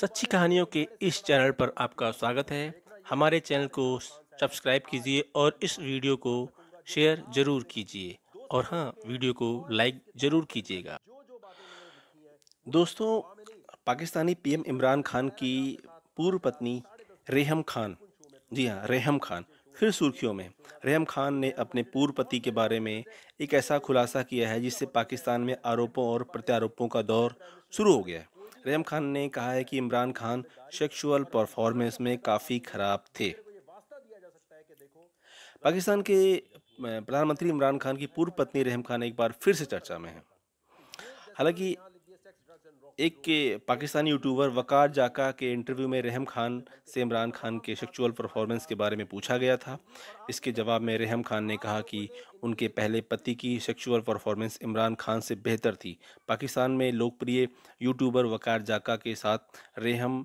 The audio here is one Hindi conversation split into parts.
सच्ची कहानियों के इस चैनल पर आपका स्वागत है हमारे चैनल को सब्सक्राइब कीजिए और इस वीडियो को शेयर जरूर कीजिए और हाँ वीडियो को लाइक जरूर कीजिएगा दोस्तों पाकिस्तानी पीएम इमरान खान की पूर्व पत्नी रेहम खान जी हाँ रेहम खान फिर सुर्खियों में रेहम खान ने अपने पूर्व पति के बारे में एक ऐसा खुलासा किया है जिससे पाकिस्तान में आरोपों और प्रत्यारोपों का दौर शुरू हो गया है रेम खान ने कहा है कि इमरान खान सेक्सुअल परफॉर्मेंस में काफ़ी ख़राब थे पाकिस्तान के प्रधानमंत्री इमरान खान की पूर्व पत्नी रहम खान एक बार फिर से चर्चा में हैं हालांकि एक के पाकिस्तानी यूट्यूबर वकार जाका के इंटरव्यू में रहम खान से इमरान खान के सेक्चुअल परफॉर्मेंस के बारे में पूछा गया था इसके जवाब में रहम खान ने कहा कि उनके पहले पति की सेक्चुअल परफॉर्मेंस इमरान खान से बेहतर थी पाकिस्तान में लोकप्रिय यूट्यूबर वकार जाका के साथ रेहम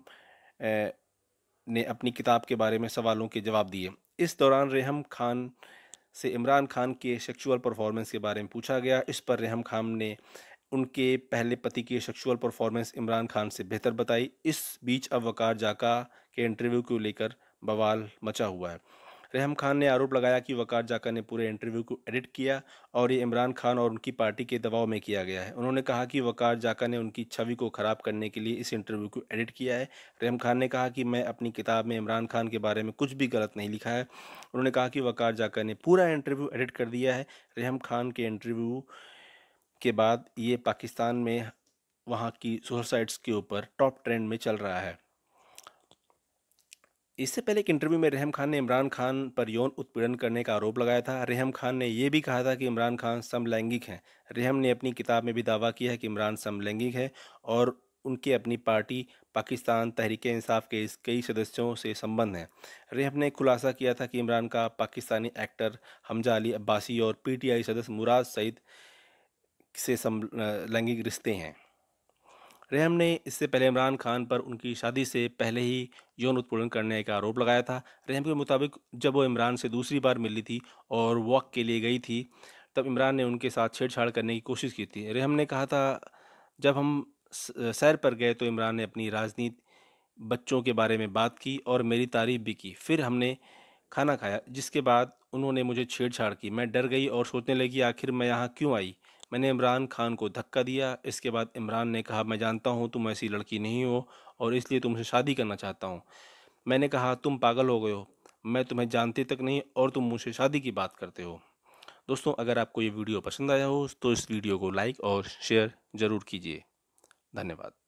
ने अपनी किताब के बारे में सवालों के जवाब दिए इस दौरान रेहम खान से इमरान खान के सेक्चुअल परफॉर्मेंस के बारे में पूछा गया इस पर रेहम खान ने उनके पहले पति की सेक्सुअल परफॉर्मेंस इमरान खान से बेहतर बताई इस बीच अब वकार जाका के इंटरव्यू को लेकर बवाल मचा हुआ है रहम खान ने आरोप लगाया कि वकार जाका ने पूरे इंटरव्यू को एडिट किया और ये इमरान खान और उनकी पार्टी के दबाव में किया गया है उन्होंने कहा कि वकार जाका ने उनकी छवि को ख़राब करने के लिए इस इंटरव्यू को एडिट किया है रहम खान ने कहा कि मैं अपनी किताब में इमरान खान के बारे में कुछ भी गलत नहीं लिखा है उन्होंने कहा कि वकार जाका ने पूरा इंटरव्यू एडिट कर दिया है रहम खान के इंटरव्यू के बाद ये पाकिस्तान में वहाँ की सुसाइड्स के ऊपर टॉप ट्रेंड में चल रहा है इससे पहले एक इंटरव्यू में रहम खान ने इमरान खान पर यौन उत्पीड़न करने का आरोप लगाया था रहम खान ने यह भी कहा था कि इमरान खान समलैंगिक हैं रहम ने अपनी किताब में भी दावा किया है कि इमरान समलैंगिक है और उनके अपनी पार्टी पाकिस्तान तहरीक इंसाफ के कई सदस्यों से संबंध हैं रेहम ने खुलासा किया था कि इमरान का पाकिस्तानी एक्टर हमजा अली अब्बासी और पीटीआई सदस्य मुराद सईद से सम लैंगिक रिश्ते हैं रहम ने इससे पहले इमरान खान पर उनकी शादी से पहले ही यौन उत्पीड़न करने का आरोप लगाया था रहम के मुताबिक जब वो इमरान से दूसरी बार मिली थी और वॉक के लिए गई थी तब इमरान ने उनके साथ छेड़छाड़ करने की कोशिश की थी रहम ने कहा था जब हम सैर पर गए तो इमरान ने अपनी राजनीति बच्चों के बारे में बात की और मेरी तारीफ भी की फिर हमने खाना खाया जिसके बाद उन्होंने मुझे छेड़छाड़ की मैं डर गई और सोचने लगी आखिर मैं यहाँ क्यों आई मैंने इमरान खान को धक्का दिया इसके बाद इमरान ने कहा मैं जानता हूँ तुम ऐसी लड़की नहीं हो और इसलिए तुमसे शादी करना चाहता हूँ मैंने कहा तुम पागल हो गए हो मैं तुम्हें जानते तक नहीं और तुम मुझसे शादी की बात करते हो दोस्तों अगर आपको ये वीडियो पसंद आया हो तो इस वीडियो को लाइक और शेयर ज़रूर कीजिए धन्यवाद